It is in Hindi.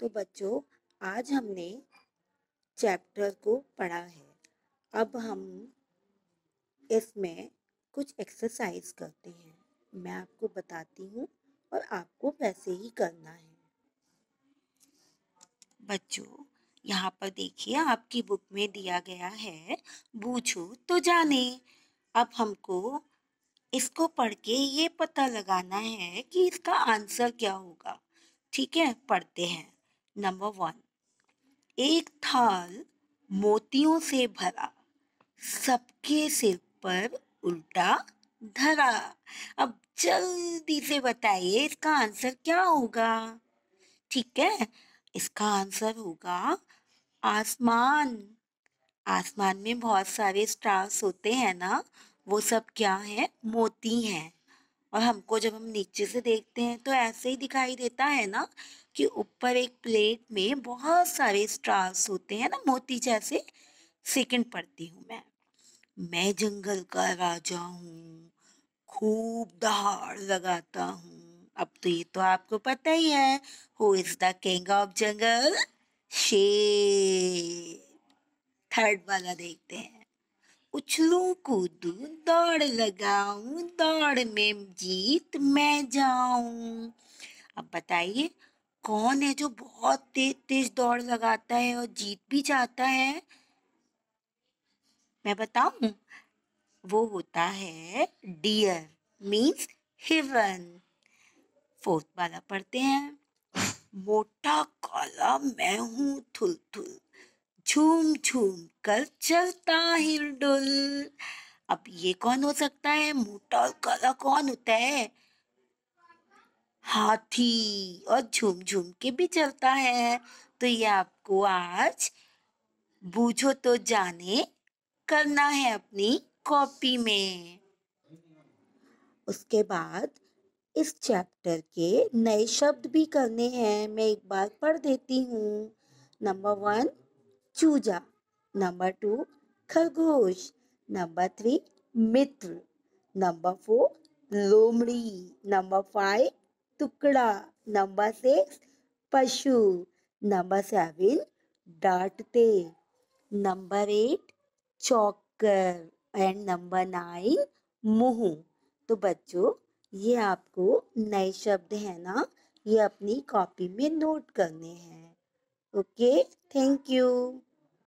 तो बच्चों आज हमने चैप्टर को पढ़ा है अब हम इसमें कुछ एक्सरसाइज करते हैं मैं आपको बताती हूँ और आपको वैसे ही करना है बच्चों यहाँ पर देखिए आपकी बुक में दिया गया है बूझो तो जाने अब हमको इसको पढ़ के ये पता लगाना है कि इसका आंसर क्या होगा ठीक है पढ़ते हैं नंबर वन एक थाल मोतियों से भरा सबके सिर पर उल्टा धरा अब जल्दी से बताइए इसका आंसर क्या होगा ठीक है इसका आंसर होगा आसमान आसमान में बहुत सारे स्टार्स होते हैं ना वो सब क्या है मोती हैं और हमको जब हम नीचे से देखते हैं तो ऐसे ही दिखाई देता है ना कि ऊपर एक प्लेट में बहुत सारे स्टार्स होते हैं ना मोती जैसे सेकंड पढ़ती हूँ मैं मैं जंगल का राजा हूँ खूब दहाड़ लगाता हूँ अब तो ये तो आपको पता ही है who is the king of jungle शेर थर्ड वाला देखते हैं उछलू कूदू दौड़ लगाऊं दौड़ में जीत मैं जाऊं अब बताइए कौन है जो बहुत तेज तेज दौड़ लगाता है और जीत भी जाता है मैं बताऊं वो होता है डियर मीन्स हिवन फोर्थ वाला पढ़ते हैं मोटा काला मैं हूँ थुल थुल झूम झूम कर चलता हिरडुल अब ये कौन हो सकता है मोटा और काला कौन होता है हाथी और झूम झूम के भी चलता है तो ये आपको आज बूझो तो जाने करना है अपनी कॉपी में उसके बाद इस चैप्टर के नए शब्द भी करने हैं मैं एक बार पढ़ देती हूँ नंबर वन चूजा नंबर टू खरगोश नंबर थ्री मित्र नंबर फोर लोमड़ी नंबर फाइव टुकड़ा नंबर सिक्स पशु नंबर सेवन डांटते नंबर एट चौकर एंड नंबर नाइन मुंह तो बच्चों ये आपको नए शब्द है ना ये अपनी कॉपी में नोट करने हैं ओके थैंक यू